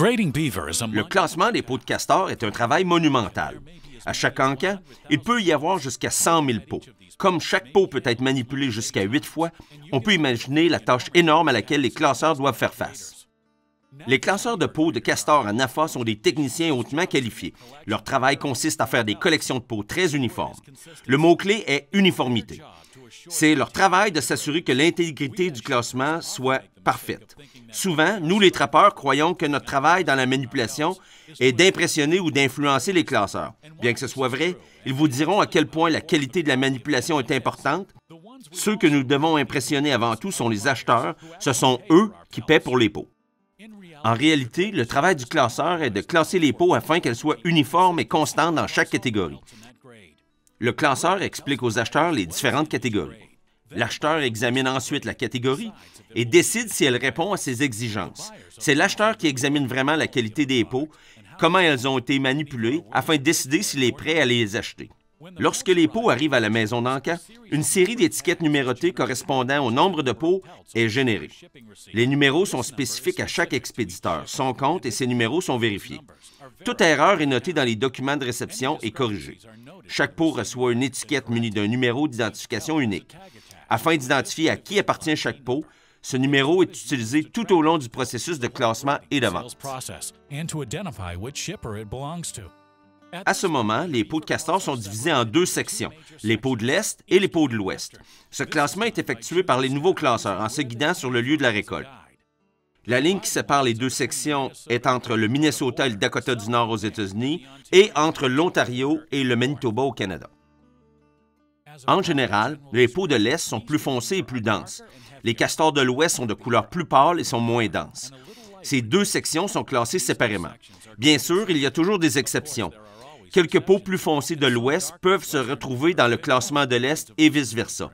Le classement des pots de castor est un travail monumental. À chaque encan, il peut y avoir jusqu'à 100 000 pots. Comme chaque peau peut être manipulée jusqu'à 8 fois, on peut imaginer la tâche énorme à laquelle les classeurs doivent faire face. Les classeurs de peaux de castor à NAFA sont des techniciens hautement qualifiés. Leur travail consiste à faire des collections de peaux très uniformes. Le mot-clé est uniformité c'est leur travail de s'assurer que l'intégrité du classement soit parfaite. Souvent, nous les trappeurs croyons que notre travail dans la manipulation est d'impressionner ou d'influencer les classeurs. Bien que ce soit vrai, ils vous diront à quel point la qualité de la manipulation est importante. Ceux que nous devons impressionner avant tout sont les acheteurs, ce sont eux qui paient pour les pots. En réalité, le travail du classeur est de classer les pots afin qu'elles soient uniformes et constantes dans chaque catégorie. Le classeur explique aux acheteurs les différentes catégories. L'acheteur examine ensuite la catégorie et décide si elle répond à ses exigences. C'est l'acheteur qui examine vraiment la qualité des pots, comment elles ont été manipulées, afin de décider s'il est prêt à les acheter. Lorsque les pots arrivent à la maison d'enquête, une série d'étiquettes numérotées correspondant au nombre de pots est générée. Les numéros sont spécifiques à chaque expéditeur. Son compte et ses numéros sont vérifiés. Toute erreur est notée dans les documents de réception et corrigée. Chaque pot reçoit une étiquette munie d'un numéro d'identification unique. Afin d'identifier à qui appartient chaque pot, ce numéro est utilisé tout au long du processus de classement et de vente. À ce moment, les pots de castor sont divisés en deux sections, les pots de l'Est et les pots de l'Ouest. Ce classement est effectué par les nouveaux classeurs en se guidant sur le lieu de la récolte. La ligne qui sépare les deux sections est entre le Minnesota et le Dakota du Nord aux États-Unis et entre l'Ontario et le Manitoba au Canada. En général, les peaux de l'Est sont plus foncées et plus denses. Les castors de l'Ouest sont de couleur plus pâle et sont moins denses. Ces deux sections sont classées séparément. Bien sûr, il y a toujours des exceptions. Quelques peaux plus foncées de l'Ouest peuvent se retrouver dans le classement de l'Est et vice-versa.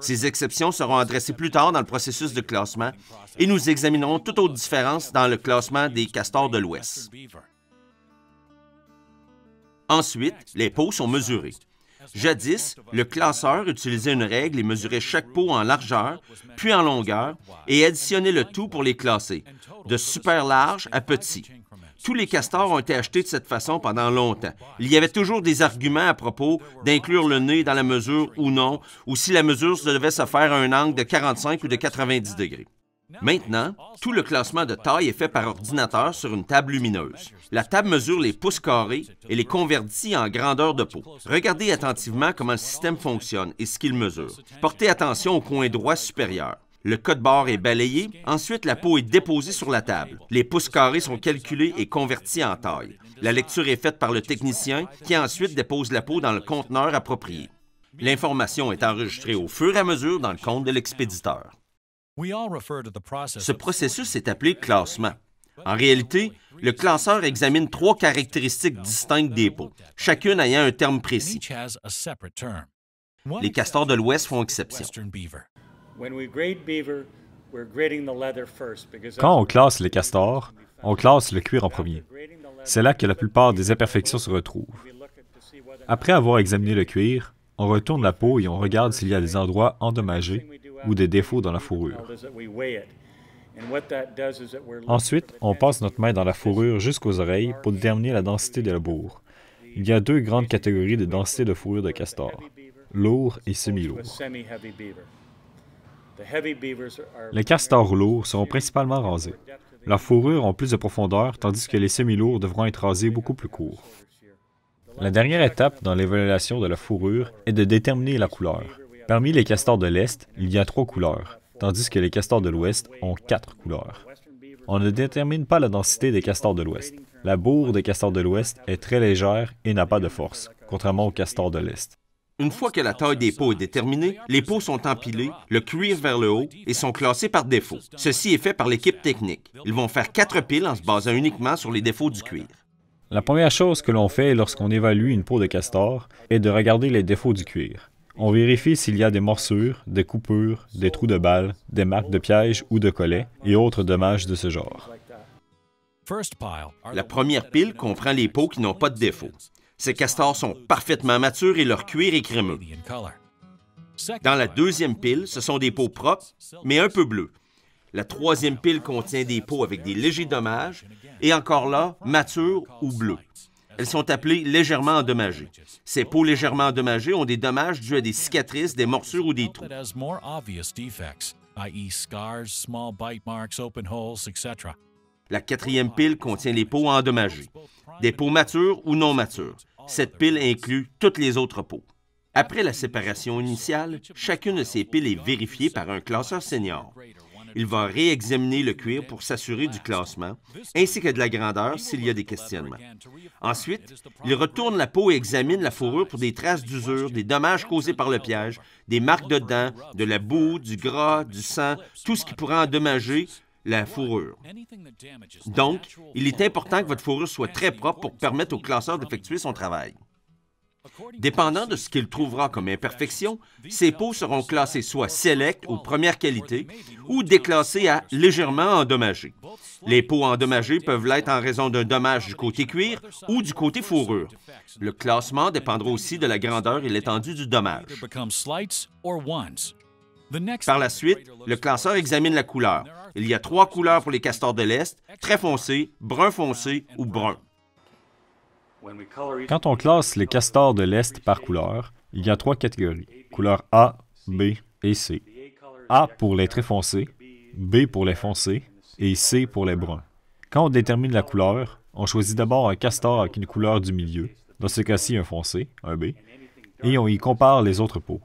Ces exceptions seront adressées plus tard dans le processus de classement et nous examinerons toute autre différence dans le classement des castors de l'Ouest. Ensuite, les peaux sont mesurées. Jadis, le classeur utilisait une règle et mesurait chaque peau en largeur, puis en longueur, et additionnait le tout pour les classer, de super large à petit. Tous les castors ont été achetés de cette façon pendant longtemps. Il y avait toujours des arguments à propos d'inclure le nez dans la mesure ou non, ou si la mesure devait se faire à un angle de 45 ou de 90 degrés. Maintenant, tout le classement de taille est fait par ordinateur sur une table lumineuse. La table mesure les pouces carrés et les convertit en grandeur de peau. Regardez attentivement comment le système fonctionne et ce qu'il mesure. Portez attention au coin droit supérieur. Le code barre est balayé, ensuite la peau est déposée sur la table. Les pouces carrés sont calculés et convertis en taille. La lecture est faite par le technicien qui ensuite dépose la peau dans le conteneur approprié. L'information est enregistrée au fur et à mesure dans le compte de l'expéditeur. Ce processus est appelé classement. En réalité, le classeur examine trois caractéristiques distinctes des peaux, chacune ayant un terme précis. Les castors de l'Ouest font exception. Quand on classe les castors, on classe le cuir en premier. C'est là que la plupart des imperfections se retrouvent. Après avoir examiné le cuir, on retourne la peau et on regarde s'il y a des endroits endommagés ou des défauts dans la fourrure. Ensuite, on passe notre main dans la fourrure jusqu'aux oreilles pour déterminer la densité de la bourre. Il y a deux grandes catégories de densité de fourrure de castor, lourd et semi-lourd. Les castors lourds seront principalement rasés. Leurs fourrures ont plus de profondeur, tandis que les semi-lourds devront être rasés beaucoup plus courts. La dernière étape dans l'évaluation de la fourrure est de déterminer la couleur. Parmi les castors de l'Est, il y a trois couleurs, tandis que les castors de l'Ouest ont quatre couleurs. On ne détermine pas la densité des castors de l'Ouest. La bourre des castors de l'Ouest est très légère et n'a pas de force, contrairement aux castors de l'Est. Une fois que la taille des peaux est déterminée, les peaux sont empilées, le cuir vers le haut et sont classées par défaut. Ceci est fait par l'équipe technique. Ils vont faire quatre piles en se basant uniquement sur les défauts du cuir. La première chose que l'on fait lorsqu'on évalue une peau de castor est de regarder les défauts du cuir. On vérifie s'il y a des morsures, des coupures, des trous de balles, des marques de pièges ou de collets et autres dommages de ce genre. La première pile comprend les peaux qui n'ont pas de défauts. Ces castors sont parfaitement matures et leur cuir est crémeux. Dans la deuxième pile, ce sont des peaux propres, mais un peu bleues. La troisième pile contient des peaux avec des légers dommages et encore là, matures ou bleues. Elles sont appelées légèrement endommagées. Ces peaux légèrement endommagées ont des dommages dus à des cicatrices, des morsures ou des trous. La quatrième pile contient les peaux endommagées, des peaux matures ou non matures. Cette pile inclut toutes les autres peaux. Après la séparation initiale, chacune de ces piles est vérifiée par un classeur senior. Il va réexaminer le cuir pour s'assurer du classement, ainsi que de la grandeur s'il y a des questionnements. Ensuite, il retourne la peau et examine la fourrure pour des traces d'usure, des dommages causés par le piège, des marques de dents, de la boue, du gras, du sang, tout ce qui pourrait endommager la fourrure. Donc, il est important que votre fourrure soit très propre pour permettre au classeur d'effectuer son travail. Dépendant de ce qu'il trouvera comme imperfection, ces peaux seront classées soit select ou première qualité ou déclassées à légèrement endommagées. Les peaux endommagées peuvent l'être en raison d'un dommage du côté cuir ou du côté fourrure. Le classement dépendra aussi de la grandeur et l'étendue du dommage. Par la suite, le classeur examine la couleur. Il y a trois couleurs pour les castors de l'Est, très foncé, brun foncé ou brun. Quand on classe les castors de l'Est par couleur, il y a trois catégories, couleurs A, B et C. A pour les très foncés, B pour les foncés et C pour les bruns. Quand on détermine la couleur, on choisit d'abord un castor avec une couleur du milieu, dans ce cas-ci un foncé, un B, et on y compare les autres peaux.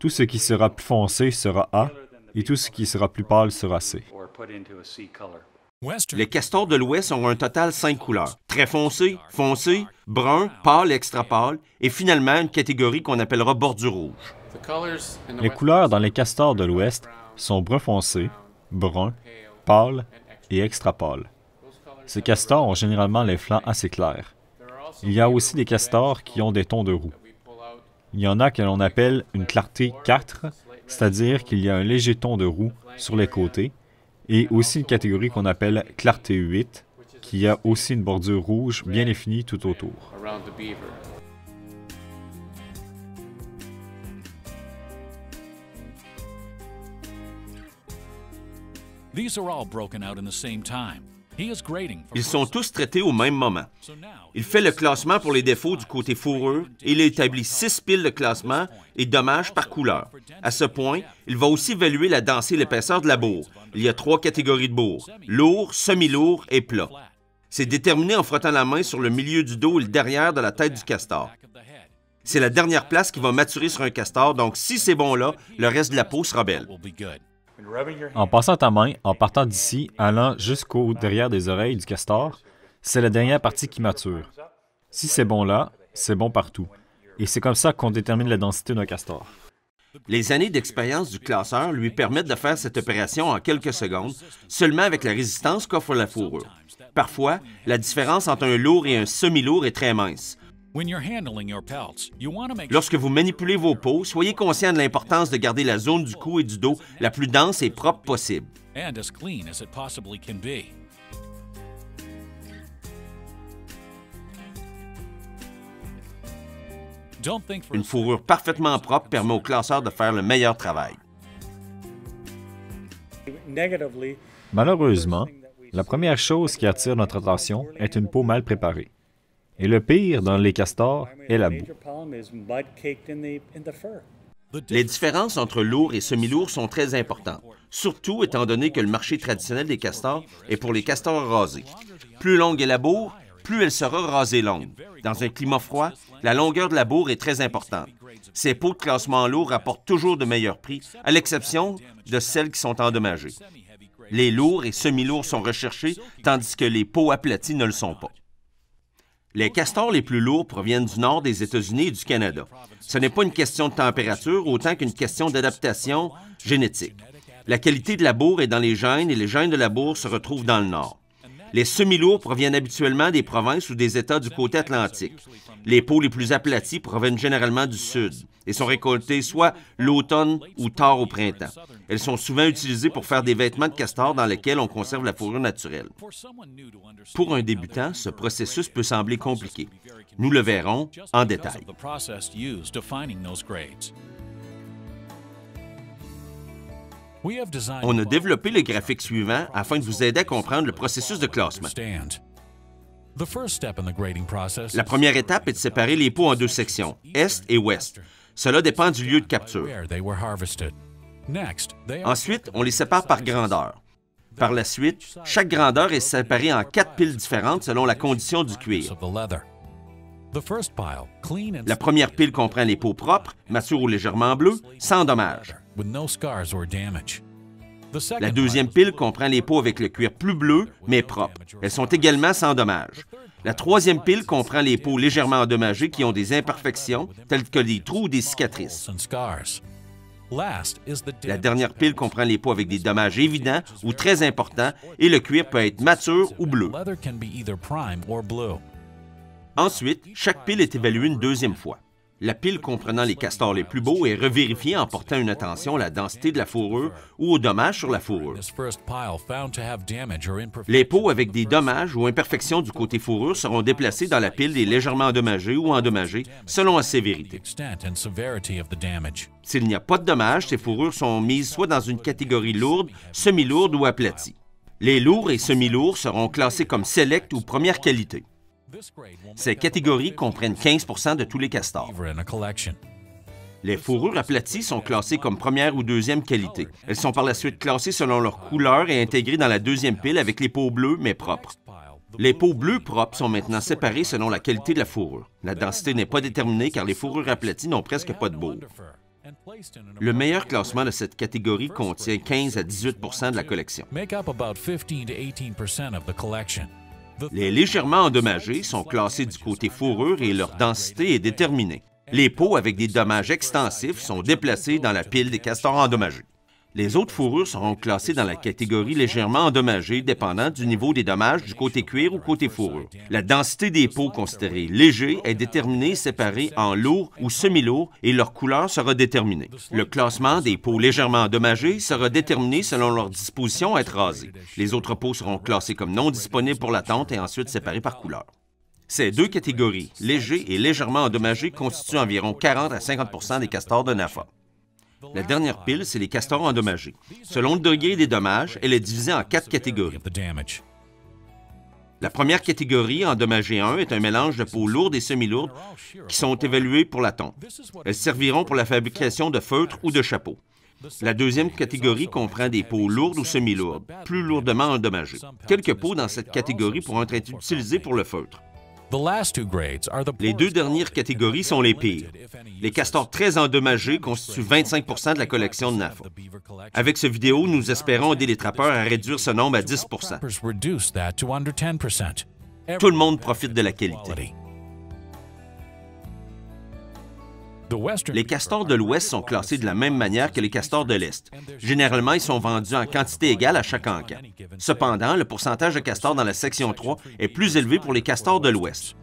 Tout ce qui sera plus foncé sera A, et tout ce qui sera plus pâle sera C. Les castors de l'Ouest ont un total cinq couleurs. Très foncé, foncé, brun, pâle, extra pâle, et finalement une catégorie qu'on appellera bordure rouge. Les couleurs dans les castors de l'Ouest sont brun foncé, brun, pâle et extra pâle. Ces castors ont généralement les flancs assez clairs. Il y a aussi des castors qui ont des tons de roux il y en a que l'on appelle une clarté 4, c'est-à-dire qu'il y a un léger ton de roux sur les côtés, et aussi une catégorie qu'on appelle clarté 8, qui a aussi une bordure rouge bien définie tout autour. These are all broken out in the same ils sont tous traités au même moment. Il fait le classement pour les défauts du côté fourreux et il établit six piles de classement et dommages par couleur. À ce point, il va aussi évaluer la densité et l'épaisseur de la bourre. Il y a trois catégories de bourre, lourd, semi-lourd et plat. C'est déterminé en frottant la main sur le milieu du dos et le derrière de la tête du castor. C'est la dernière place qui va maturer sur un castor, donc si c'est bon là, le reste de la peau sera belle. En passant ta main, en partant d'ici, allant jusqu'au derrière des oreilles du castor, c'est la dernière partie qui mature. Si c'est bon là, c'est bon partout. Et c'est comme ça qu'on détermine la densité d'un castor. Les années d'expérience du classeur lui permettent de faire cette opération en quelques secondes, seulement avec la résistance qu'offre la fourrure. Parfois, la différence entre un lourd et un semi-lourd est très mince. Lorsque vous manipulez vos peaux, soyez conscient de l'importance de garder la zone du cou et du dos la plus dense et propre possible. Une fourrure parfaitement propre permet au classeur de faire le meilleur travail. Malheureusement, la première chose qui attire notre attention est une peau mal préparée. Et le pire dans les castors est la boue. Les différences entre lourds et semi lourds sont très importantes, surtout étant donné que le marché traditionnel des castors est pour les castors rasés. Plus longue est la boue, plus elle sera rasée longue. Dans un climat froid, la longueur de la boue est très importante. Ces peaux de classement lourd apportent toujours de meilleurs prix, à l'exception de celles qui sont endommagées. Les lourds et semi-lourds sont recherchés, tandis que les peaux aplatis ne le sont pas. Les castors les plus lourds proviennent du nord des États-Unis et du Canada. Ce n'est pas une question de température autant qu'une question d'adaptation génétique. La qualité de la bourre est dans les gènes et les gènes de la bourre se retrouvent dans le nord. Les semi-lourds proviennent habituellement des provinces ou des États du côté atlantique. Les peaux les plus aplatis proviennent généralement du sud et sont récoltées soit l'automne ou tard au printemps. Elles sont souvent utilisées pour faire des vêtements de castor dans lesquels on conserve la fourrure naturelle. Pour un débutant, ce processus peut sembler compliqué. Nous le verrons en détail. On a développé le graphique suivant afin de vous aider à comprendre le processus de classement. La première étape est de séparer les pots en deux sections, est et ouest. Cela dépend du lieu de capture. Ensuite, on les sépare par grandeur. Par la suite, chaque grandeur est séparée en quatre piles différentes selon la condition du cuir. La première pile comprend les peaux propres, matures ou légèrement bleues, sans dommages. La deuxième pile comprend les peaux avec le cuir plus bleu, mais propre. Elles sont également sans dommages. La troisième pile comprend les peaux légèrement endommagées qui ont des imperfections, telles que des trous ou des cicatrices. La dernière pile comprend les peaux avec des dommages évidents ou très importants et le cuir peut être mature ou bleu. Ensuite, chaque pile est évaluée une deuxième fois. La pile comprenant les castors les plus beaux est revérifiée en portant une attention à la densité de la fourrure ou aux dommages sur la fourrure. Les peaux avec des dommages ou imperfections du côté fourrure seront déplacées dans la pile des légèrement endommagées ou endommagées selon la sévérité. S'il n'y a pas de dommages, ces fourrures sont mises soit dans une catégorie lourde, semi-lourde ou aplatie. Les lourds et semi-lourds seront classés comme select ou première qualité. Ces catégories comprennent 15 de tous les castors. Les fourrures aplaties sont classées comme première ou deuxième qualité. Elles sont par la suite classées selon leur couleur et intégrées dans la deuxième pile avec les peaux bleues mais propres. Les peaux bleues propres sont maintenant séparées selon la qualité de la fourrure. La densité n'est pas déterminée car les fourrures aplaties n'ont presque pas de beau. Le meilleur classement de cette catégorie contient 15 à 18 de la collection. Les légèrement endommagés sont classés du côté fourrure et leur densité est déterminée. Les peaux avec des dommages extensifs sont déplacés dans la pile des castors endommagés. Les autres fourrures seront classées dans la catégorie légèrement endommagée, dépendant du niveau des dommages du côté cuir ou côté fourrure. La densité des peaux considérées légers est déterminée séparée en lourd ou semi-lourd et leur couleur sera déterminée. Le classement des peaux légèrement endommagées sera déterminé selon leur disposition à être rasées. Les autres peaux seront classées comme non disponibles pour la tente et ensuite séparées par couleur. Ces deux catégories, légers et légèrement endommagés, constituent environ 40 à 50 des castors de Nafa. La dernière pile, c'est les euh, castors endommagés. Selon le degré des dommages, elle est divisée en quatre catégories. La première catégorie, endommagée 1, est un mélange de peaux lourdes et semi-lourdes qui sont évaluées pour la tombe. Elles serviront pour la fabrication de feutres ou de chapeaux. La deuxième catégorie comprend des peaux lourdes ou semi-lourdes, plus lourdement endommagées. Quelques peaux dans cette catégorie pourront être utilisées pour le feutre. Les deux dernières catégories sont les pires. Les castors très endommagés constituent 25 de la collection de NAFO. Avec ce vidéo, nous espérons aider les trappeurs à réduire ce nombre à 10 Tout le monde profite de la qualité. Les castors de l'Ouest sont classés de la même manière que les castors de l'Est. Généralement, ils sont vendus en quantité égale à chaque encas. Cependant, le pourcentage de castors dans la section 3 est plus élevé pour les castors de l'Ouest.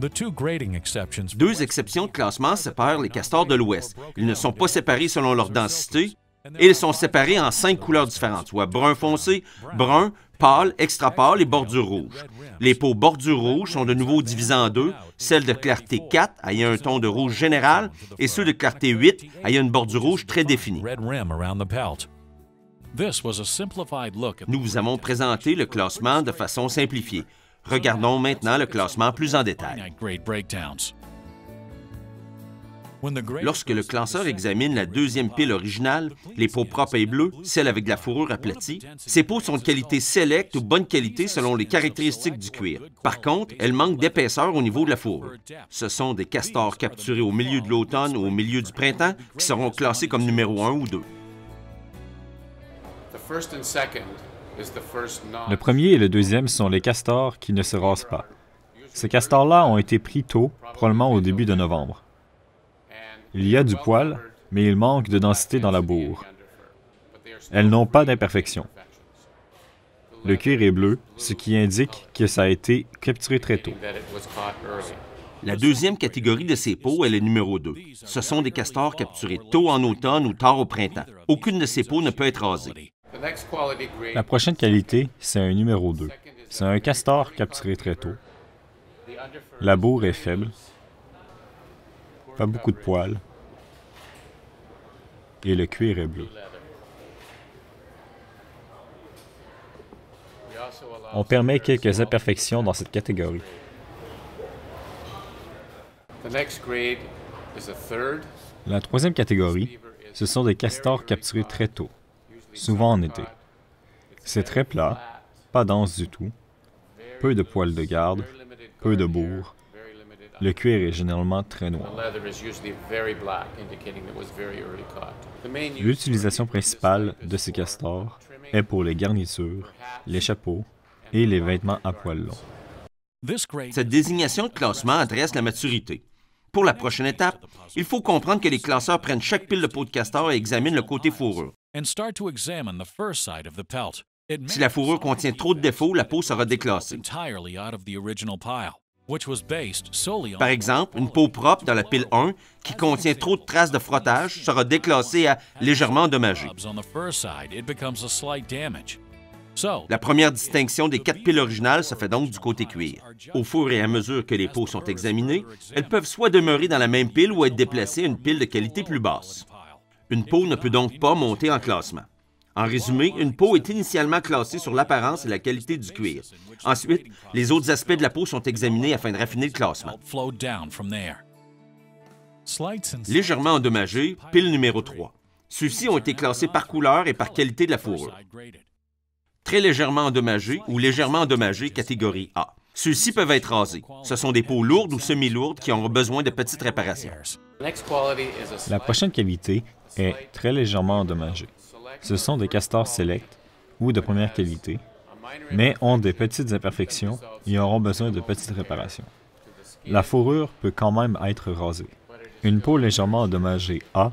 Deux exceptions de classement séparent les castors de l'Ouest. Ils ne sont pas séparés selon leur densité, ils sont séparés en cinq couleurs différentes, soit brun foncé, brun, pâle, extra pâle et bordure rouge. Les peaux bordure rouge sont de nouveau divisées en deux, celles de clarté 4 ayant un ton de rouge général et ceux de clarté 8 ayant une bordure rouge très définie. Nous vous avons présenté le classement de façon simplifiée. Regardons maintenant le classement plus en détail. Lorsque le classeur examine la deuxième pile originale, les peaux propres et bleues, celles avec la fourrure aplatie, ces peaux sont de oh, qualité sélecte ou bonne qualité selon les caractéristiques du cuir. Par contre, elles manquent d'épaisseur au niveau de la fourrure. Ce sont des castors capturés au milieu de l'automne ou au milieu du printemps qui seront classés comme numéro un ou deux. Le premier et le deuxième sont les castors qui ne se rasent pas. Ces castors-là ont été pris tôt, probablement au début de novembre. Il y a du poil, mais il manque de densité dans la bourre. Elles n'ont pas d'imperfection. Le cuir est bleu, ce qui indique que ça a été capturé très tôt. La deuxième catégorie de ces peaux est le numéro 2. Ce sont des castors capturés tôt en automne ou tard au printemps. Aucune de ces peaux ne peut être rasée. La prochaine qualité, c'est un numéro 2. C'est un castor capturé très tôt. La bourre est faible, pas beaucoup de poils. Et le cuir est bleu. On permet quelques imperfections dans cette catégorie. La troisième catégorie, ce sont des castors capturés très tôt, souvent en été. C'est très plat, pas dense du tout, peu de poils de garde, peu de bourre, le cuir est généralement très noir. L'utilisation principale de ces castors est pour les garnitures, les chapeaux et les vêtements à poils longs. Cette désignation de classement adresse la maturité. Pour la prochaine étape, il faut comprendre que les classeurs prennent chaque pile de peau de castor et examinent le côté fourrure. Si la fourrure contient trop de défauts, la peau sera déclassée. Par exemple, une peau propre dans la pile 1 qui contient trop de traces de frottage sera déclassée à légèrement endommagée. La première distinction des quatre piles originales se fait donc du côté cuir. Au fur et à mesure que les peaux sont examinées, elles peuvent soit demeurer dans la même pile ou être déplacées à une pile de qualité plus basse. Une peau ne peut donc pas monter en classement. En résumé, une peau est initialement classée sur l'apparence et la qualité du cuir. Ensuite, les autres aspects de la peau sont examinés afin de raffiner le classement. Légèrement endommagé, pile numéro 3. Ceux-ci ont été classés par couleur et par qualité de la fourrure. Très légèrement endommagé ou légèrement endommagé, catégorie A. Ceux-ci peuvent être rasés. Ce sont des peaux lourdes ou semi-lourdes qui auront besoin de petites réparations. La prochaine cavité est très légèrement endommagée. Ce sont des castors sélects ou de première qualité, mais ont des petites imperfections et auront besoin de petites réparations. La fourrure peut quand même être rasée. Une peau légèrement endommagée A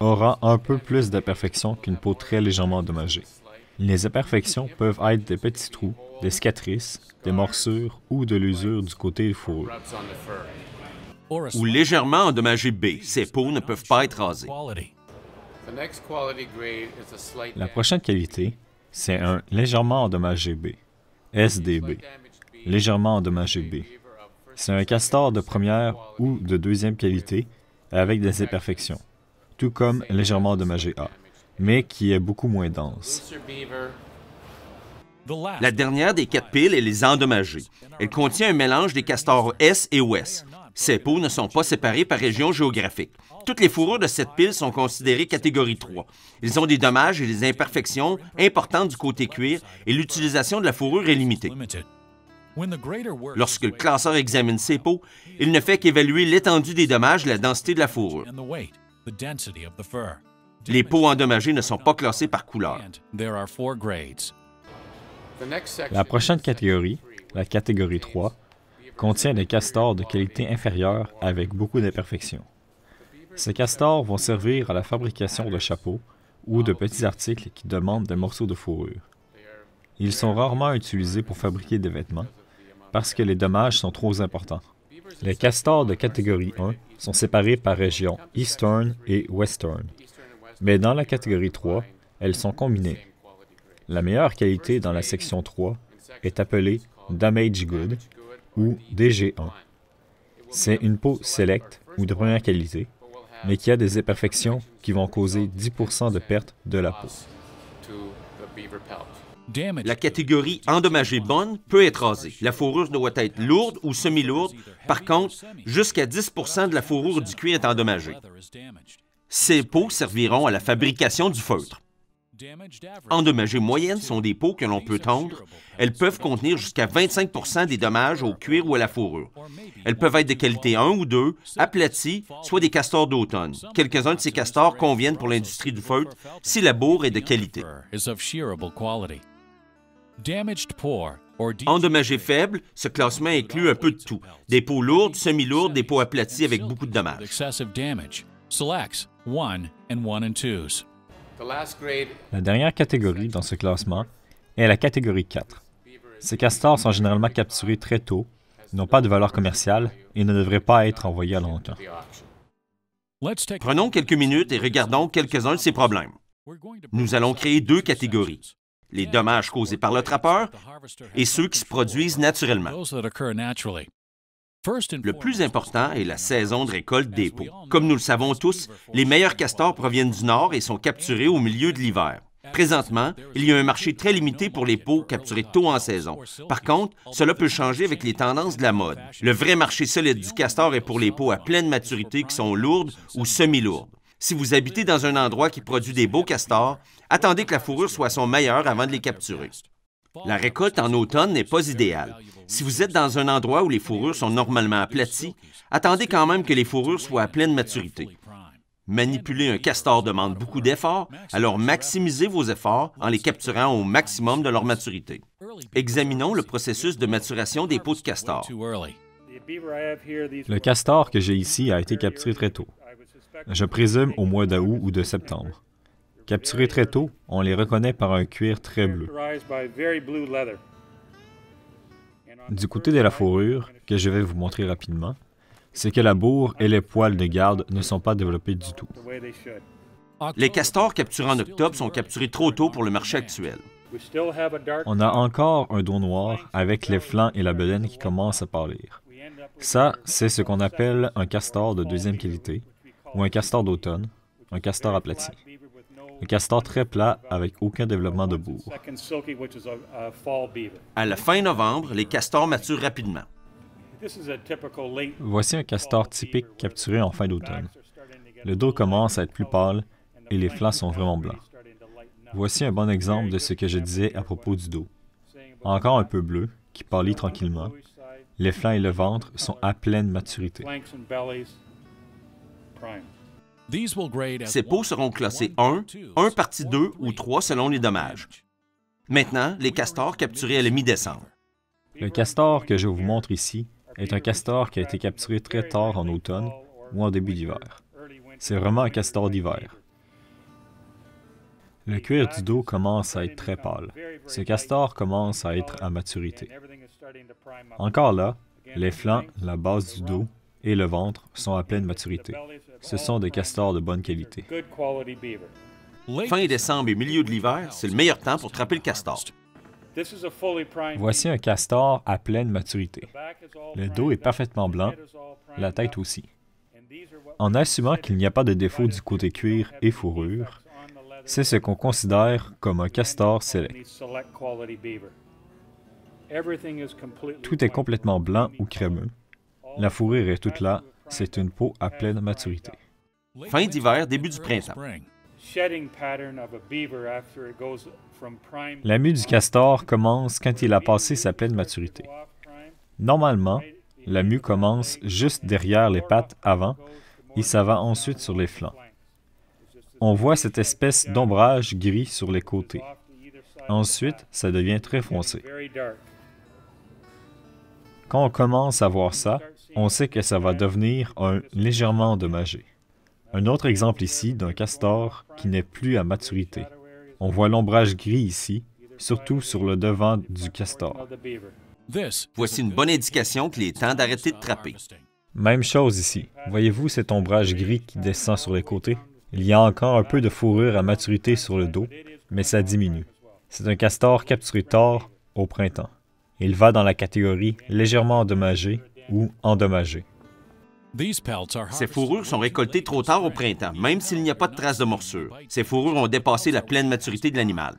aura un peu plus d'imperfections qu'une peau très légèrement endommagée. Les imperfections peuvent être des petits trous, des cicatrices, des morsures ou de l'usure du côté fourrure. Ou légèrement endommagée B, ces peaux ne peuvent pas être rasées. La prochaine qualité, c'est un légèrement endommagé B, SDB, légèrement endommagé B. C'est un castor de première ou de deuxième qualité avec des imperfections, tout comme légèrement endommagé A, mais qui est beaucoup moins dense. La dernière des quatre piles est les endommagés. Elle contient un mélange des castors S et OS. Ces peaux ne sont pas séparées par région géographique. Toutes les fourrures de cette pile sont considérées catégorie 3. Ils ont des dommages et des imperfections importantes du côté cuir et l'utilisation de la fourrure est limitée. Lorsque le classeur examine ces peaux, il ne fait qu'évaluer l'étendue des dommages et la densité de la fourrure. Les peaux endommagées ne sont pas classées par couleur. La prochaine catégorie, la catégorie 3, contient des castors de qualité inférieure avec beaucoup d'imperfections. Ces castors vont servir à la fabrication de chapeaux ou de petits articles qui demandent des morceaux de fourrure. Ils sont rarement utilisés pour fabriquer des vêtements parce que les dommages sont trop importants. Les castors de catégorie 1 sont séparés par région Eastern et Western, mais dans la catégorie 3, elles sont combinées. La meilleure qualité dans la section 3 est appelée Damage Good ou DG1. C'est une peau sélecte ou de première qualité, mais qui a des imperfections qui vont causer 10 de perte de la peau. La catégorie endommagée bonne peut être rasée. La fourrure doit être lourde ou semi-lourde. Par contre, jusqu'à 10 de la fourrure du cuir est endommagée. Ces peaux serviront à la fabrication du feutre. Endommagées moyennes sont des peaux que l'on peut tendre. Elles peuvent contenir jusqu'à 25 des dommages au cuir ou à la fourrure. Elles peuvent être de qualité 1 ou 2, aplaties, soit des castors d'automne. Quelques-uns de ces castors conviennent pour l'industrie du feutre si la bourre est de qualité. Endommagés faibles, ce classement inclut un peu de tout. Des peaux lourdes, semi-lourdes, des peaux aplaties avec beaucoup de dommages. La dernière catégorie dans ce classement est la catégorie 4. Ces castors sont généralement capturés très tôt, n'ont pas de valeur commerciale et ne devraient pas être envoyés à longtemps. Prenons quelques minutes et regardons quelques-uns de ces problèmes. Nous allons créer deux catégories, les dommages causés par le trappeur et ceux qui se produisent naturellement. Le plus important est la saison de récolte des peaux. Comme nous le savons tous, les meilleurs castors proviennent du nord et sont capturés au milieu de l'hiver. Présentement, il y a un marché très limité pour les peaux capturées tôt en saison. Par contre, cela peut changer avec les tendances de la mode. Le vrai marché solide du castor est pour les peaux à pleine maturité qui sont lourdes ou semi-lourdes. Si vous habitez dans un endroit qui produit des beaux castors, attendez que la fourrure soit son meilleur avant de les capturer. La récolte en automne n'est pas idéale. Si vous êtes dans un endroit où les fourrures sont normalement aplaties, attendez quand même que les fourrures soient à pleine maturité. Manipuler un castor demande beaucoup d'efforts, alors maximisez vos efforts en les capturant au maximum de leur maturité. Examinons le processus de maturation des peaux de castor. Le castor que j'ai ici a été capturé très tôt. Je présume au mois d'août ou de septembre. Capturés très tôt, on les reconnaît par un cuir très bleu. Du côté de la fourrure, que je vais vous montrer rapidement, c'est que la bourre et les poils de garde ne sont pas développés du tout. Les castors capturés en octobre sont capturés trop tôt pour le marché actuel. On a encore un dos noir avec les flancs et la bedaine qui commencent à pâlir. Ça, c'est ce qu'on appelle un castor de deuxième qualité, ou un castor d'automne, un castor aplati. Un castor très plat avec aucun développement de bourre. À la fin novembre, les castors maturent rapidement. Voici un castor typique capturé en fin d'automne. Le dos commence à être plus pâle et les flancs sont vraiment blancs. Voici un bon exemple de ce que je disais à propos du dos. Encore un peu bleu, qui pâlit tranquillement. Les flancs et le ventre sont à pleine maturité. Ces peaux seront classées 1, 1 partie 2 ou 3 selon les dommages. Maintenant, les castors capturés à la mi-décembre. Le castor que je vous montre ici est un castor qui a été capturé très tard en automne ou en début d'hiver. C'est vraiment un castor d'hiver. Le cuir du dos commence à être très pâle. Ce castor commence à être à maturité. Encore là, les flancs, la base du dos, et le ventre sont à pleine maturité. Ce sont des castors de bonne qualité. Fin décembre et milieu de l'hiver, c'est le meilleur temps pour trapper le castor. Voici un castor à pleine maturité. Le dos est parfaitement blanc, la tête aussi. En assumant qu'il n'y a pas de défaut du côté cuir et fourrure, c'est ce qu'on considère comme un castor select. Tout est complètement blanc ou crémeux, la fourrure est toute là, c'est une peau à pleine maturité. Fin d'hiver, début du printemps. La mue du castor commence quand il a passé sa pleine maturité. Normalement, la mue commence juste derrière les pattes avant et ça va ensuite sur les flancs. On voit cette espèce d'ombrage gris sur les côtés. Ensuite, ça devient très foncé. Quand on commence à voir ça, on sait que ça va devenir un légèrement endommagé. Un autre exemple ici d'un castor qui n'est plus à maturité. On voit l'ombrage gris ici, surtout sur le devant du castor. Voici une bonne indication qu'il est temps d'arrêter de trapper. Même chose ici. Voyez-vous cet ombrage gris qui descend sur les côtés? Il y a encore un peu de fourrure à maturité sur le dos, mais ça diminue. C'est un castor capturé tard au printemps. Il va dans la catégorie légèrement endommagé ou Ces fourrures sont récoltées trop tard au printemps, même s'il n'y a pas de traces de morsure. Ces fourrures ont dépassé la pleine maturité de l'animal.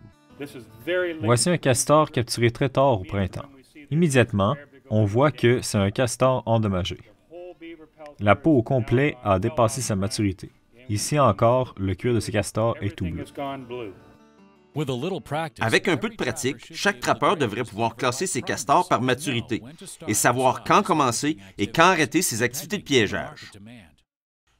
Voici un castor capturé très tard au printemps. Immédiatement, on voit que c'est un castor endommagé. La peau au complet a dépassé sa maturité. Ici encore, le cuir de ce castor est tout bleu. Avec un peu de pratique, chaque trappeur devrait pouvoir classer ses castors par maturité et savoir quand commencer et quand arrêter ses activités de piégeage.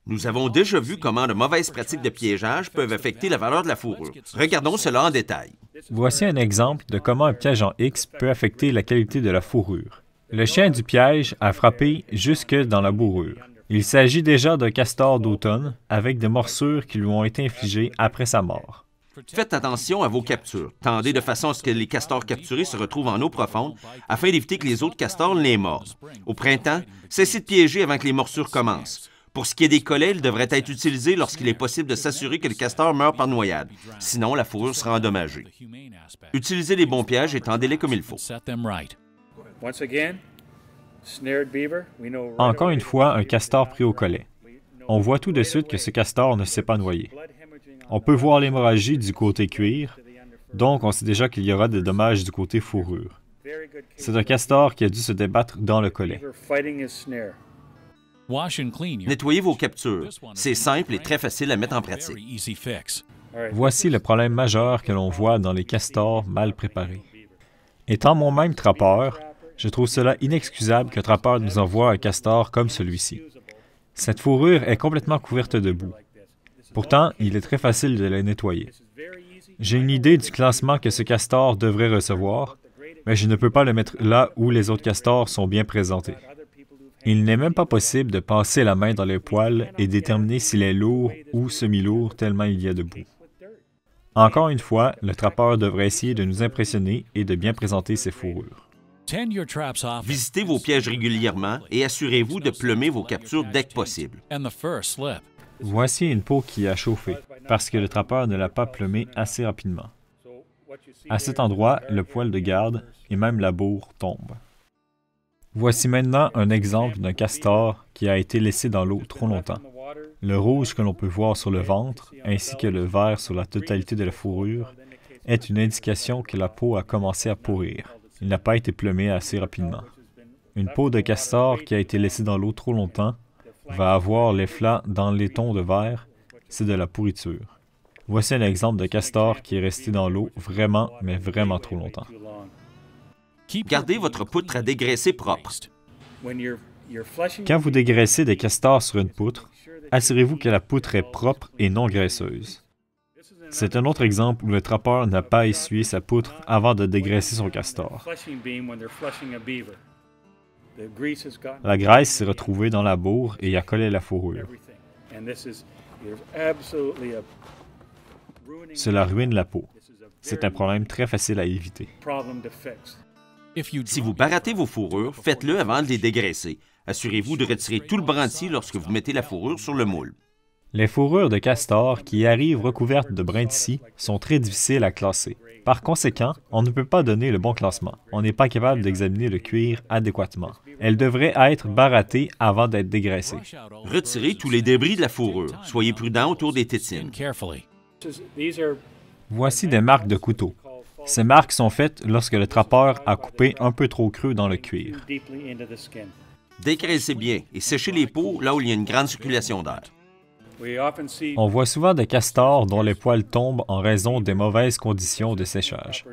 Nous avons déjà vu comment de mauvaises pratiques de piégeage peuvent affecter la valeur de la fourrure. Regardons cela en détail. Voici un exemple de comment un piège en X peut affecter la qualité de la fourrure. Le chien du piège a frappé jusque dans la bourrure. Il s'agit déjà d'un castor d'automne avec des morsures qui lui ont été infligées après sa mort. Faites attention à vos captures. Tendez de façon à ce que les castors capturés se retrouvent en eau profonde afin d'éviter que les autres castors les mordent. Au printemps, cessez de piéger avant que les morsures commencent. Pour ce qui est des collets, ils devraient être utilisés lorsqu'il est possible de s'assurer que le castor meurt par noyade. Sinon, la fourrure sera endommagée. Utilisez les bons pièges et tendez-les comme il faut. Encore une fois, un castor pris au collet. On voit tout de suite que ce castor ne s'est pas noyé. On peut voir l'hémorragie du côté cuir, donc on sait déjà qu'il y aura des dommages du côté fourrure. C'est un castor qui a dû se débattre dans le collet. Nettoyez vos captures. C'est simple et très facile à mettre en pratique. Voici le problème majeur que l'on voit dans les castors mal préparés. Étant mon même trappeur, je trouve cela inexcusable qu'un trappeur nous envoie un castor comme celui-ci. Cette fourrure est complètement couverte de boue. Pourtant, il est très facile de les nettoyer. J'ai une idée du classement que ce castor devrait recevoir, mais je ne peux pas le mettre là où les autres castors sont bien présentés. Il n'est même pas possible de passer la main dans les poils et déterminer s'il est lourd ou semi-lourd tellement il y a de boue. Encore une fois, le trappeur devrait essayer de nous impressionner et de bien présenter ses fourrures. Visitez vos pièges régulièrement et assurez-vous de plumer vos captures dès que possible. Voici une peau qui a chauffé, parce que le trappeur ne l'a pas plumée assez rapidement. À cet endroit, le poil de garde et même la bourre tombent. Voici maintenant un exemple d'un castor qui a été laissé dans l'eau trop longtemps. Le rouge que l'on peut voir sur le ventre, ainsi que le vert sur la totalité de la fourrure, est une indication que la peau a commencé à pourrir. Il n'a pas été plumé assez rapidement. Une peau de castor qui a été laissée dans l'eau trop longtemps va avoir les flancs dans les tons de verre, c'est de la pourriture. Voici un exemple de castor qui est resté dans l'eau vraiment, mais vraiment trop longtemps. Gardez votre poutre à dégraisser propre. Quand vous dégraissez des castors sur une poutre, assurez-vous que la poutre est propre et non graisseuse. C'est un autre exemple où le trappeur n'a pas essuyé sa poutre avant de dégraisser son castor. La graisse s'est retrouvée dans la bourre et y a collé la fourrure. Cela ruine la peau. C'est un problème très facile à éviter. Si vous barattez vos fourrures, faites-le avant de les dégraisser. Assurez-vous de retirer tout le brandy lorsque vous mettez la fourrure sur le moule. Les fourrures de castor qui arrivent recouvertes de brins de sont très difficiles à classer. Par conséquent, on ne peut pas donner le bon classement. On n'est pas capable d'examiner le cuir adéquatement. Elle devrait être barattée avant d'être dégraissée. Retirez tous les débris de la fourrure. Soyez prudent autour des tétines. Voici des marques de couteau. Ces marques sont faites lorsque le trappeur a coupé un peu trop creux dans le cuir. Dégraissez bien et séchez les peaux là où il y a une grande circulation d'air. On voit souvent des castors dont les poils tombent en raison des mauvaises conditions de séchage.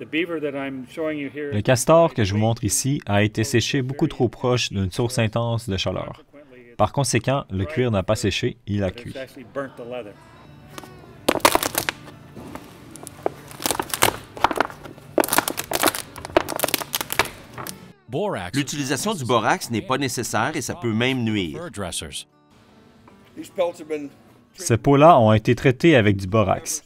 Le castor que je vous montre ici a été séché beaucoup trop proche d'une source intense de chaleur. Par conséquent, le cuir n'a pas séché, il a cuit. L'utilisation du borax n'est pas nécessaire et ça peut même nuire. Ces peaux-là ont été traitées avec du borax.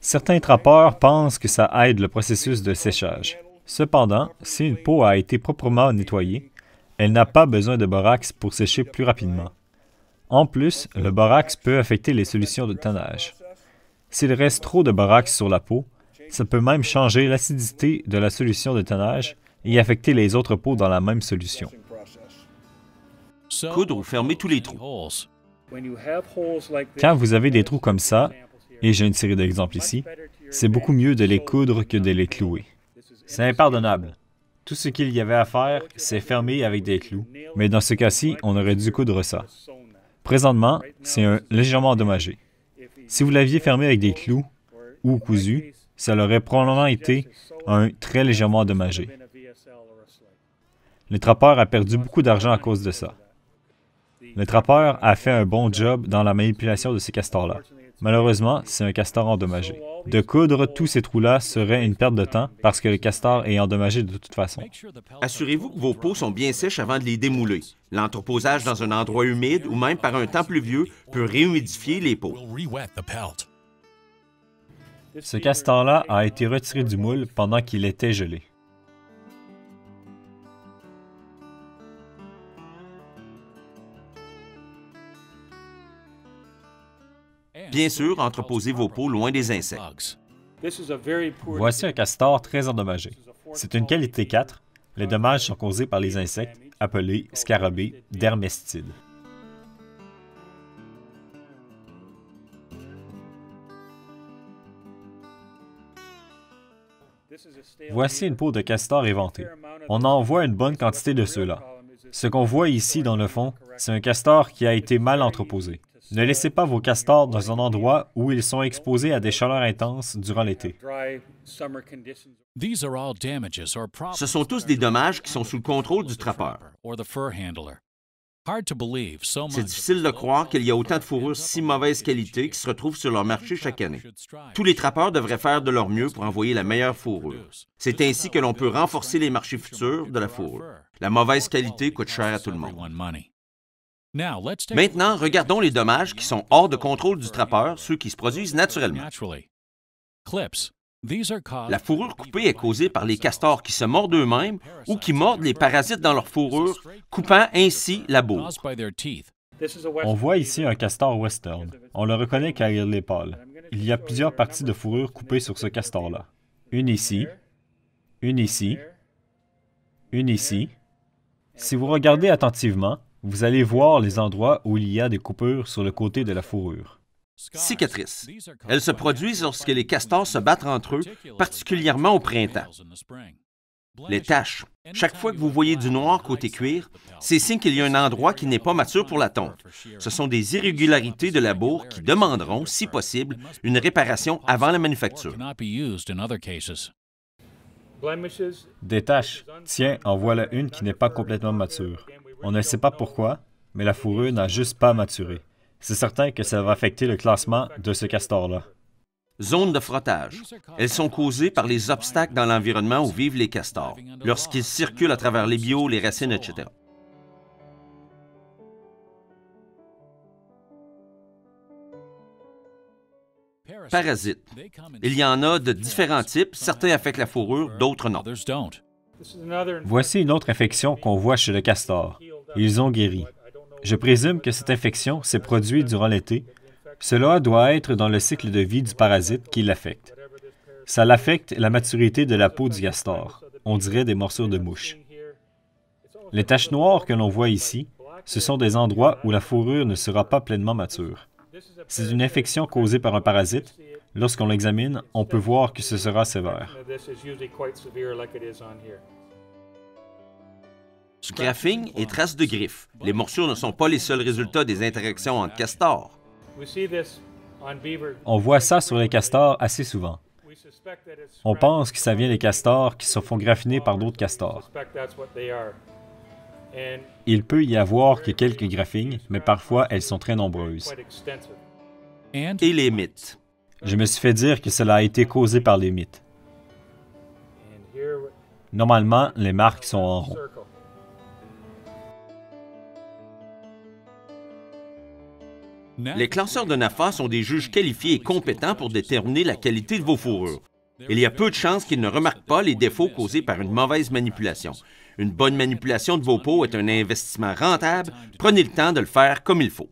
Certains trappeurs pensent que ça aide le processus de séchage. Cependant, si une peau a été proprement nettoyée, elle n'a pas besoin de borax pour sécher plus rapidement. En plus, le borax peut affecter les solutions de tannage. S'il reste trop de borax sur la peau, ça peut même changer l'acidité de la solution de tannage et affecter les autres peaux dans la même solution. Coudre ou fermer tous les trous. Quand vous avez des trous comme ça, et j'ai une série d'exemples ici, c'est beaucoup mieux de les coudre que de les clouer. C'est impardonnable. Tout ce qu'il y avait à faire, c'est fermer avec des clous. Mais dans ce cas-ci, on aurait dû coudre ça. Présentement, c'est un légèrement endommagé. Si vous l'aviez fermé avec des clous ou cousu, ça aurait probablement été un très légèrement endommagé. Le trappeur a perdu beaucoup d'argent à cause de ça. Le trappeur a fait un bon job dans la manipulation de ces castors-là. Malheureusement, c'est un castor endommagé. De coudre tous ces trous-là serait une perte de temps parce que le castor est endommagé de toute façon. Assurez-vous que vos peaux sont bien sèches avant de les démouler. L'entreposage dans un endroit humide ou même par un temps pluvieux peut réhumidifier les peaux. Ce castor-là a été retiré du moule pendant qu'il était gelé. Bien sûr, entreposez vos peaux loin des insectes. Voici un castor très endommagé. C'est une qualité 4. Les dommages sont causés par les insectes, appelés scarabées dermestides. Voici une peau de castor éventée. On en voit une bonne quantité de ceux-là. Ce qu'on voit ici dans le fond, c'est un castor qui a été mal entreposé. Ne laissez pas vos castors dans un endroit où ils sont exposés à des chaleurs intenses durant l'été. Ce sont tous des dommages qui sont sous le contrôle du trappeur. C'est difficile de croire qu'il y a autant de fourrures si mauvaise qualité qui se retrouvent sur leur marché chaque année. Tous les trappeurs devraient faire de leur mieux pour envoyer la meilleure fourrure. C'est ainsi que l'on peut renforcer les marchés futurs de la fourrure. La mauvaise qualité coûte cher à tout le monde. Maintenant, regardons les dommages qui sont hors de contrôle du trappeur, ceux qui se produisent naturellement. La fourrure coupée est causée par les castors qui se mordent eux-mêmes ou qui mordent les parasites dans leur fourrure, coupant ainsi la bourre. On voit ici un castor western. On le reconnaît car il est Il y a plusieurs parties de fourrure coupées sur ce castor-là. Une ici, une ici, une ici. Si vous regardez attentivement, vous allez voir les endroits où il y a des coupures sur le côté de la fourrure. Cicatrices. Elles se produisent lorsque les castors se battent entre eux, particulièrement au printemps. Les taches. Chaque fois que vous voyez du noir côté cuir, c'est signe qu'il y a un endroit qui n'est pas mature pour la tonte. Ce sont des irrégularités de la bourre qui demanderont, si possible, une réparation avant la manufacture. Des taches. Tiens, en voilà une qui n'est pas complètement mature. On ne sait pas pourquoi, mais la fourrure n'a juste pas maturé. C'est certain que ça va affecter le classement de ce castor-là. Zones de frottage. Elles sont causées par les obstacles dans l'environnement où vivent les castors, lorsqu'ils circulent à travers les bio, les racines, etc. Parasites. Il y en a de différents types, certains affectent la fourrure, d'autres non. Voici une autre infection qu'on voit chez le castor, ils ont guéri. Je présume que cette infection s'est produite durant l'été. Cela doit être dans le cycle de vie du parasite qui l'affecte. Ça l'affecte la maturité de la peau du castor. On dirait des morsures de mouche. Les taches noires que l'on voit ici, ce sont des endroits où la fourrure ne sera pas pleinement mature. C'est une infection causée par un parasite. Lorsqu'on l'examine, on peut voir que ce sera sévère. Graphines et traces de griffes. Les morsures ne sont pas les seuls résultats des interactions entre castors. On voit ça sur les castors assez souvent. On pense que ça vient des castors qui se font graffiner par d'autres castors. Il peut y avoir que quelques graffings, mais parfois elles sont très nombreuses. Et les mythes. Je me suis fait dire que cela a été causé par les mythes. Normalement, les marques sont en rond. Hein? Les classeurs de NAFA sont des juges qualifiés et compétents pour déterminer la qualité de vos fourrures. Il y a peu de chances qu'ils ne remarquent pas les défauts causés par une mauvaise manipulation. Une bonne manipulation de vos peaux est un investissement rentable. Prenez le temps de le faire comme il faut.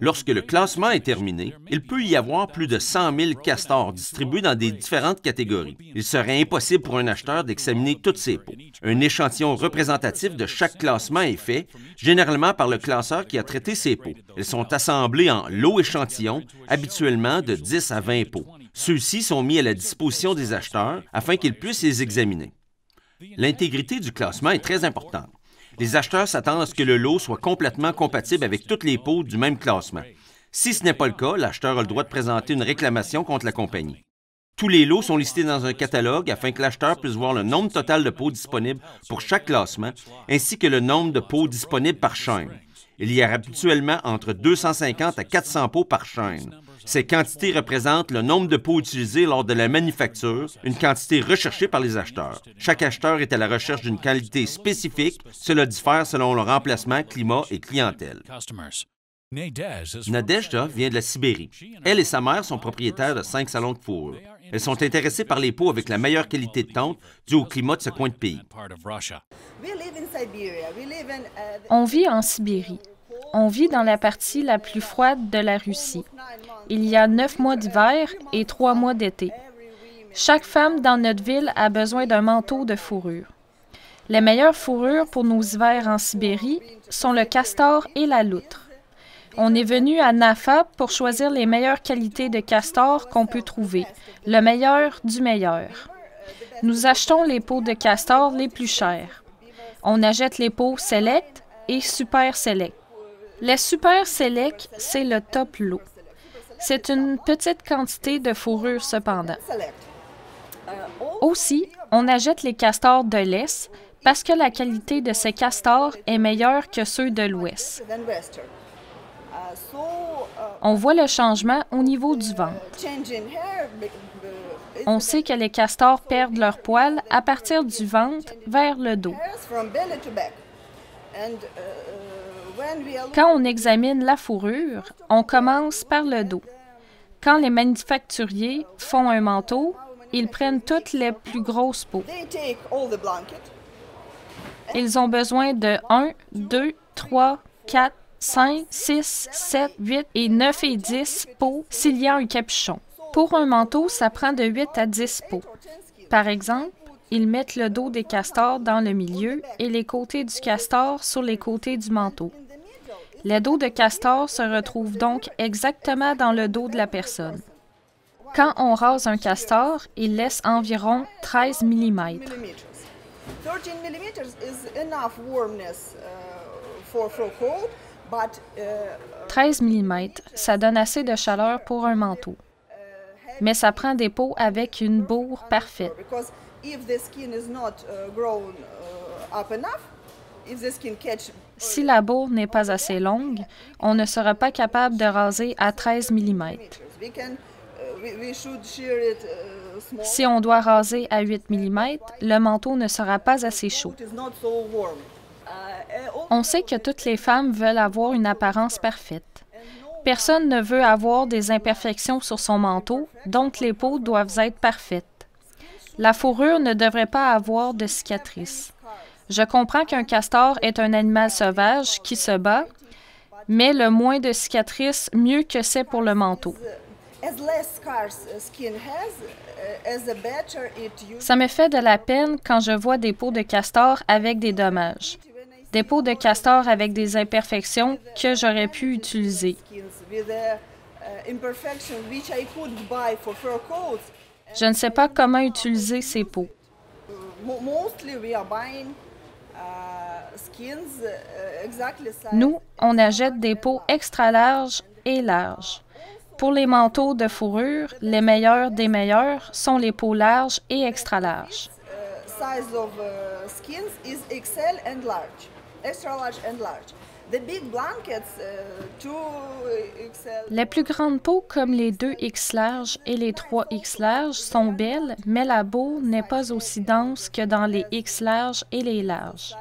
Lorsque le classement est terminé, il peut y avoir plus de 100 000 castors distribués dans des différentes catégories. Il serait impossible pour un acheteur d'examiner toutes ces peaux. Un échantillon représentatif de chaque classement est fait, généralement par le classeur qui a traité ces peaux. Elles sont assemblées en lots échantillons, habituellement de 10 à 20 peaux. Ceux-ci sont mis à la disposition des acheteurs afin qu'ils puissent les examiner. L'intégrité du classement est très importante. Les acheteurs s'attendent à ce que le lot soit complètement compatible avec toutes les peaux du même classement. Si ce n'est pas le cas, l'acheteur a le droit de présenter une réclamation contre la compagnie. Tous les lots sont listés dans un catalogue afin que l'acheteur puisse voir le nombre total de pots disponibles pour chaque classement, ainsi que le nombre de pots disponibles par chaîne. Il y a habituellement entre 250 à 400 pots par chaîne. Ces quantités représentent le nombre de pots utilisés lors de la manufacture, une quantité recherchée par les acheteurs. Chaque acheteur est à la recherche d'une qualité spécifique. Cela diffère selon le remplacement, climat et clientèle. Nadezhda vient de la Sibérie. Elle et sa mère sont propriétaires de cinq salons de four. Elles sont intéressées par les pots avec la meilleure qualité de tente due au climat de ce coin de pays. On vit en Sibérie. On vit dans la partie la plus froide de la Russie. Il y a neuf mois d'hiver et trois mois d'été. Chaque femme dans notre ville a besoin d'un manteau de fourrure. Les meilleures fourrures pour nos hivers en Sibérie sont le castor et la loutre. On est venu à Nafa pour choisir les meilleures qualités de castor qu'on peut trouver, le meilleur du meilleur. Nous achetons les peaux de castor les plus chères. On achète les peaux Select et Super Select. La Super Select, c'est le top lot. C'est une petite quantité de fourrure cependant. Aussi, on achète les castors de l'Est parce que la qualité de ces castors est meilleure que ceux de l'Ouest. On voit le changement au niveau du ventre. On sait que les castors perdent leur poil à partir du ventre vers le dos. Quand on examine la fourrure, on commence par le dos. Quand les manufacturiers font un manteau, ils prennent toutes les plus grosses peaux. Ils ont besoin de 1, 2, 3, 4, 5, 6, 7, 8 et 9 et 10 peaux s'il y a un capuchon. Pour un manteau, ça prend de 8 à 10 peaux. Par exemple, ils mettent le dos des castors dans le milieu et les côtés du castor sur les côtés du manteau. Le dos de castor se retrouve donc exactement dans le dos de la personne. Quand on rase un castor, il laisse environ 13 mm. 13 mm ça donne assez de chaleur pour un manteau. Mais ça prend des peaux avec une bourre parfaite si la bourre n'est pas assez longue, on ne sera pas capable de raser à 13 mm. Si on doit raser à 8 mm, le manteau ne sera pas assez chaud. On sait que toutes les femmes veulent avoir une apparence parfaite. Personne ne veut avoir des imperfections sur son manteau, donc les peaux doivent être parfaites. La fourrure ne devrait pas avoir de cicatrices. Je comprends qu'un castor est un animal sauvage qui se bat, mais le moins de cicatrices, mieux que c'est pour le manteau. Ça me fait de la peine quand je vois des peaux de castor avec des dommages, des peaux de castor avec des imperfections que j'aurais pu utiliser. Je ne sais pas comment utiliser ces peaux. Euh, euh, Nous, on achète des peaux extra larges et larges. Pour les manteaux de fourrure, les meilleurs des meilleurs sont les peaux larges et extra larges. Euh, large. Les euh, plus grandes peaux, comme les 2X larges et les 3X larges, sont belles, mais la peau n'est pas aussi dense que dans les X larges et les larges.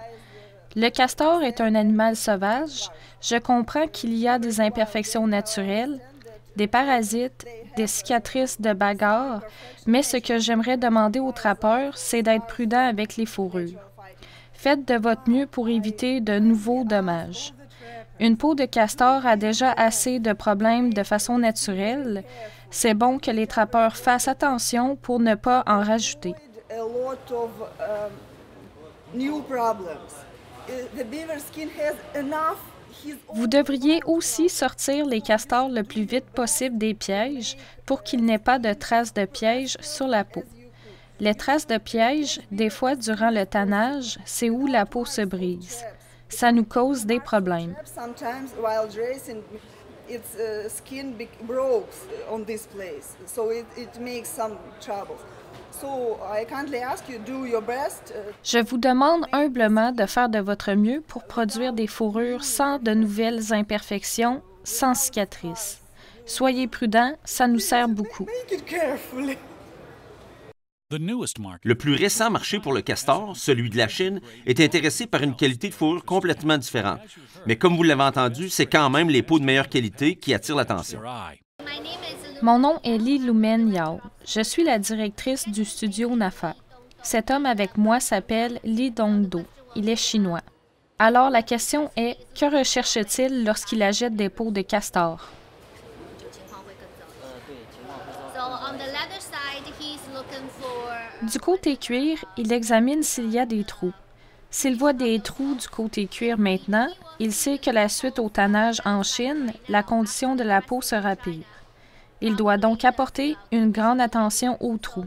Le castor est un animal sauvage. Je comprends qu'il y a des imperfections naturelles, des parasites, des cicatrices de bagarre, mais ce que j'aimerais demander aux trappeurs, c'est d'être prudent avec les fourrures. Faites de votre mieux pour éviter de nouveaux dommages. Une peau de castor a déjà assez de problèmes de façon naturelle. C'est bon que les trappeurs fassent attention pour ne pas en rajouter. Um, uh, Vous devriez aussi sortir les castors le plus vite possible des pièges pour qu'il ait pas de traces de pièges sur la peau. Les traces de pièges, des fois durant le tannage, c'est où la peau se brise. Ça nous cause des problèmes. Uh, Je vous demande humblement de faire de votre mieux pour produire des fourrures sans de nouvelles imperfections, sans cicatrices. Soyez prudents, ça nous sert beaucoup. Le plus récent marché pour le castor, celui de la Chine, est intéressé par une qualité de fourrure complètement différente. Mais comme vous l'avez entendu, c'est quand même les peaux de meilleure qualité qui attirent l'attention. Mon nom est Li Lumen Yao. Je suis la directrice du studio NAFA. Cet homme avec moi s'appelle Li Dongdo. Il est chinois. Alors la question est, que recherche-t-il lorsqu'il achète des peaux de castor? Du côté cuir, il examine s'il y a des trous. S'il voit des trous du côté cuir maintenant, il sait que la suite au tannage en Chine, la condition de la peau sera pire. Il doit donc apporter une grande attention aux trous.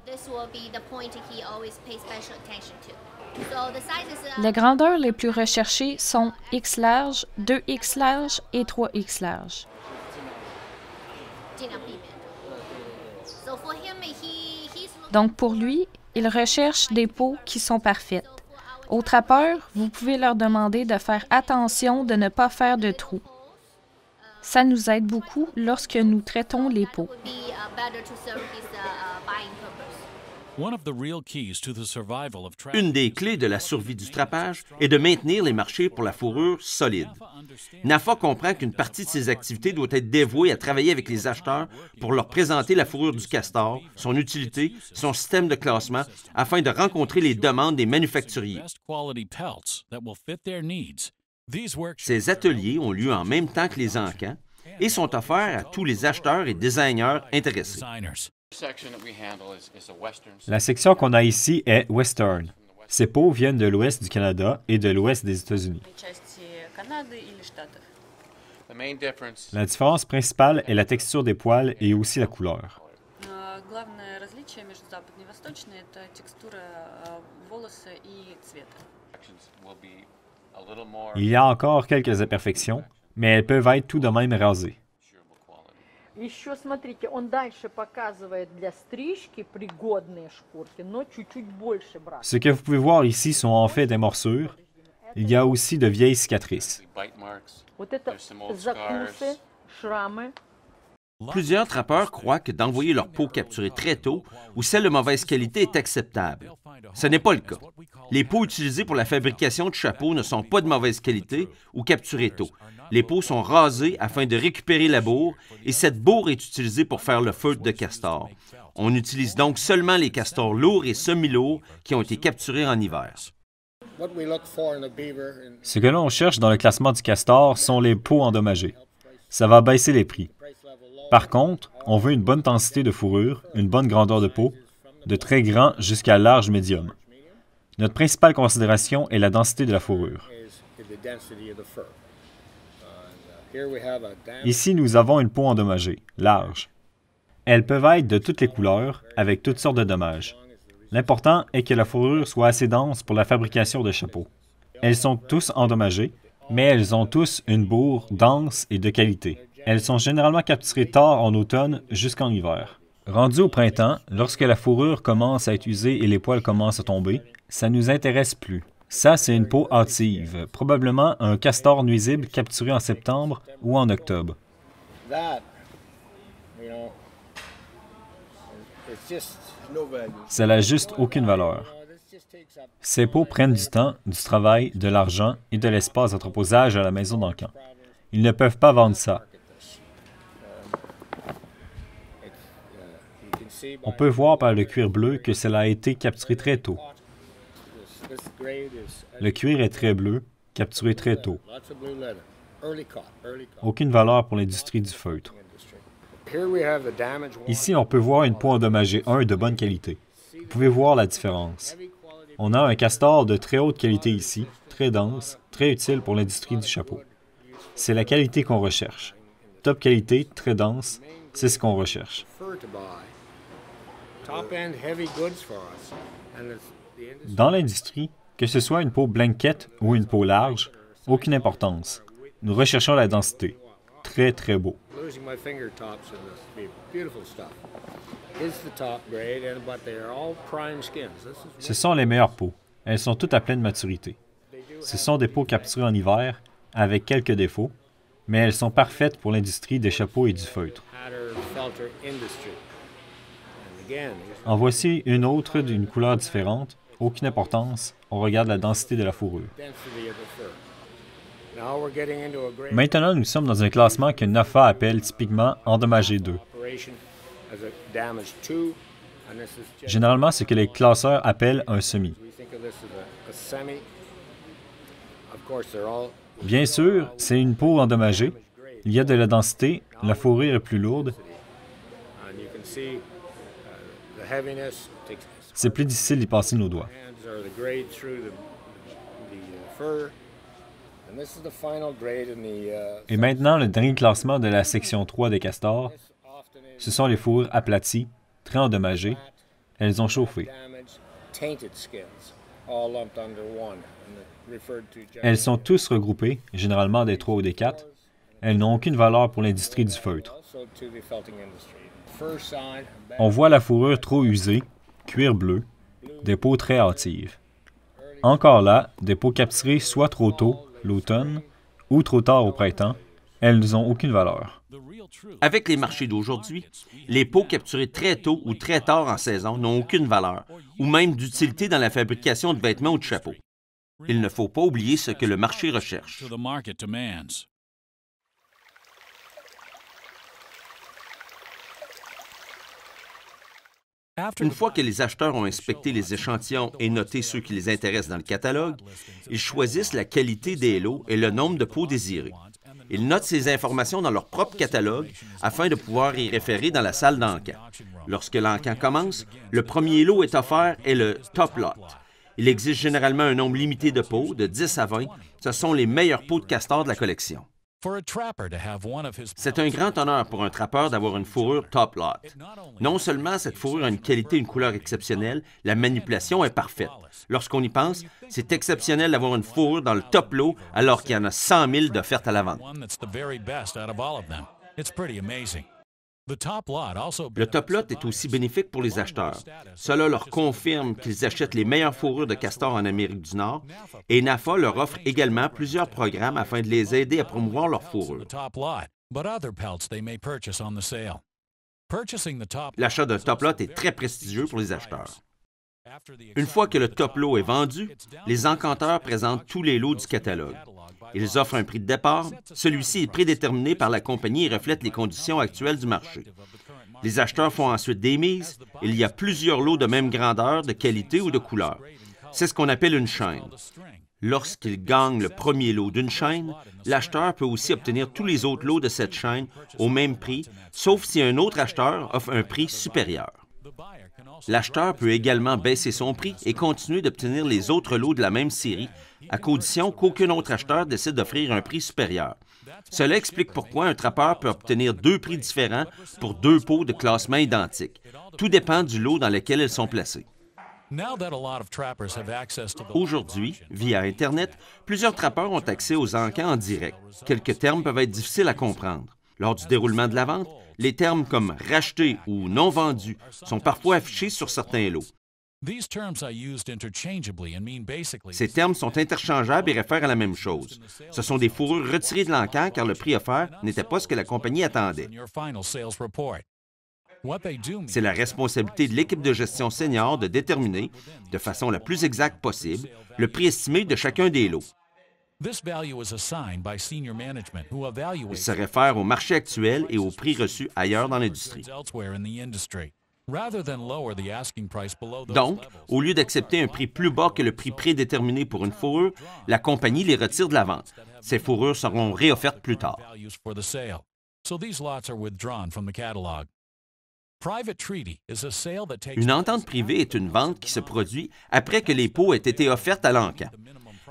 Les grandeurs les plus recherchées sont X large, 2X large et 3X large. Donc pour lui, ils recherchent des peaux qui sont parfaites. Aux trappeurs, vous pouvez leur demander de faire attention de ne pas faire de trous. Ça nous aide beaucoup lorsque nous traitons les peaux. Une des clés de la survie du trapage est de maintenir les marchés pour la fourrure solide. NAFA comprend qu'une partie de ses activités doit être dévouée à travailler avec les acheteurs pour leur présenter la fourrure du castor, son utilité, son système de classement, afin de rencontrer les demandes des manufacturiers. Ces ateliers ont lieu en même temps que les encans et sont offerts à tous les acheteurs et designers intéressés. La section qu'on a ici est Western. Ces peaux viennent de l'ouest du Canada et de l'ouest des États-Unis. Euh, la différence principale est la texture des poils et aussi la couleur. Euh, э, Il y a encore quelques imperfections, mais elles peuvent être tout de même rasées. Еще смотрите, он дальше показывает для стрижки пригодные шкурки, но чуть-чуть больше брать. Ce que vous pouvez voir ici sont en fait des morsures. Il y a aussi de vieilles cicatrices. Вот это закусы, шрамы. Plusieurs trappeurs croient que d'envoyer leur peau capturée très tôt ou celle de mauvaise qualité est acceptable. Ce n'est pas le cas. Les peaux utilisées pour la fabrication de chapeaux ne sont pas de mauvaise qualité ou capturées tôt. Les peaux sont rasées afin de récupérer la bourre et cette bourre est utilisée pour faire le feutre de castor. On utilise donc seulement les castors lourds et semi-lourds qui ont été capturés en hiver. Ce que l'on cherche dans le classement du castor sont les peaux endommagées. Ça va baisser les prix. Par contre, on veut une bonne densité de fourrure, une bonne grandeur de peau, de très grand jusqu'à large médium. Notre principale considération est la densité de la fourrure. Ici, nous avons une peau endommagée, large. Elles peuvent être de toutes les couleurs, avec toutes sortes de dommages. L'important est que la fourrure soit assez dense pour la fabrication de chapeaux. Elles sont tous endommagées, mais elles ont tous une bourre dense et de qualité. Elles sont généralement capturées tard en automne jusqu'en hiver. Rendu au printemps, lorsque la fourrure commence à être usée et les poils commencent à tomber, ça ne nous intéresse plus. Ça, c'est une peau hâtive, probablement un castor nuisible capturé en septembre ou en octobre. Ça n'a juste aucune valeur. Ces peaux prennent du temps, du travail, de l'argent et de l'espace d'entreposage à la maison camp. Ils ne peuvent pas vendre ça. On ben, peut voir par le cuir bleu que cela a été capturé très tôt. Le cuir est très bleu, capturé très tôt. Aucune valeur pour l'industrie du feutre. Ici, on peut voir une peau endommagée 1 de bonne qualité. Vous pouvez voir la différence. On a un castor de très haute qualité ici, très dense, très utile pour l'industrie du chapeau. C'est la qualité qu'on recherche. Top qualité, très dense, c'est ce qu'on recherche. Dans l'industrie, que ce soit une peau blanquette ou une peau large, aucune importance. Nous recherchons la densité. Très, très beau. Ce sont les meilleures peaux. Elles sont toutes à pleine maturité. Ce sont des peaux capturées en hiver, avec quelques défauts, mais elles sont parfaites pour l'industrie des chapeaux et du feutre. En voici une autre d'une couleur différente, aucune importance, on regarde la densité de la fourrure. Maintenant, nous sommes dans un classement que NAFA appelle typiquement endommagé 2. Généralement, ce que les classeurs appellent un semi. Bien sûr, c'est une peau endommagée. Il y a de la densité, la fourrure est plus lourde. C'est plus difficile d'y passer nos doigts. Uh, uh, Et maintenant, le dernier classement de la section 3 des castors, ce sont les fours aplatis, très endommagées. Elles ont chauffé. Elles sont tous regroupées, généralement des 3 ou des 4. Elles n'ont aucune valeur pour l'industrie du feutre. On voit la fourrure trop usée, cuir bleu, des peaux très hâtives. Encore là, des peaux capturées soit trop tôt, l'automne, ou trop tard au printemps, elles n'ont aucune valeur. Avec les marchés d'aujourd'hui, les peaux capturées très tôt ou très tard en saison n'ont aucune valeur, ou même d'utilité dans la fabrication de vêtements ou de chapeaux. Il ne faut pas oublier ce que le marché recherche. Une fois que les acheteurs ont inspecté les échantillons et noté ceux qui les intéressent dans le catalogue, ils choisissent la qualité des lots et le nombre de pots désirés. Ils notent ces informations dans leur propre catalogue afin de pouvoir y référer dans la salle d'enquête. Lorsque l'encan commence, le premier lot est offert et le top lot. Il existe généralement un nombre limité de pots, de 10 à 20. Ce sont les meilleurs pots de castor de la collection. C'est un grand honneur pour un trappeur d'avoir une fourrure top lot. Non seulement cette fourrure a une qualité, et une couleur exceptionnelle, la manipulation est parfaite. Lorsqu'on y pense, c'est exceptionnel d'avoir une fourrure dans le top lot alors qu'il y en a 100 000 d'offertes à la vente. Le top lot est aussi bénéfique pour les acheteurs. Cela leur confirme qu'ils achètent les meilleures fourrures de castor en Amérique du Nord et NAFA leur offre également plusieurs programmes afin de les aider à promouvoir leurs fourrures. L'achat d'un top lot est très prestigieux pour les acheteurs. Une fois que le top lot est vendu, les encanteurs présentent tous les lots du catalogue. Ils offrent un prix de départ. Celui-ci est prédéterminé par la compagnie et reflète les conditions actuelles du marché. Les acheteurs font ensuite des mises. Il y a plusieurs lots de même grandeur, de qualité ou de couleur. C'est ce qu'on appelle une chaîne. Lorsqu'il gagne le premier lot d'une chaîne, l'acheteur peut aussi obtenir tous les autres lots de cette chaîne au même prix, sauf si un autre acheteur offre un prix supérieur. L'acheteur peut également baisser son prix et continuer d'obtenir les autres lots de la même série, à condition qu'aucun autre acheteur décide d'offrir un prix supérieur. Cela explique pourquoi un trappeur peut obtenir deux prix différents pour deux pots de classement identiques. Tout dépend du lot dans lequel ils sont placés. Aujourd'hui, via Internet, plusieurs trappeurs ont accès aux encans en direct. Quelques termes peuvent être difficiles à comprendre. Lors du déroulement de la vente, les termes comme racheté ou non vendu sont parfois affichés sur certains lots. Ces termes sont interchangeables et réfèrent à la même chose. Ce sont des fourrures retirées de l'encan car le prix offert n'était pas ce que la compagnie attendait. C'est la responsabilité de l'équipe de gestion senior de déterminer, de façon la plus exacte possible, le prix estimé de chacun des lots. Il se réfère au marché actuel et aux prix reçus ailleurs dans l'industrie. Donc, au lieu d'accepter un prix plus bas que le prix prédéterminé pour une fourrure, la compagnie les retire de la vente. Ces fourrures seront réoffertes plus tard. Une entente privée est une vente qui se produit après que les pots aient été offertes à l'enquête.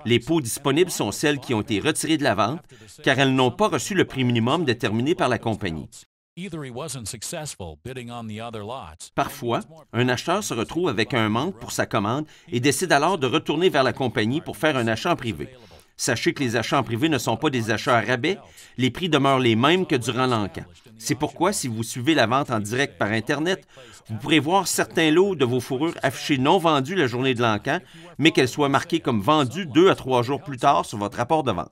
Les pots disponibles sont celles qui ont été retirées de la vente car elles n'ont pas reçu le prix minimum déterminé par la compagnie. Parfois, un acheteur se retrouve avec un manque pour sa commande et décide alors de retourner vers la compagnie pour faire un achat en privé. Sachez que les achats en privé ne sont pas des achats à rabais. Les prix demeurent les mêmes que durant l'enquête. C'est pourquoi, si vous suivez la vente en direct par Internet, vous pourrez voir certains lots de vos fourrures affichés non vendus la journée de l'encan, mais qu'elles soient marquées comme vendues deux à trois jours plus tard sur votre rapport de vente.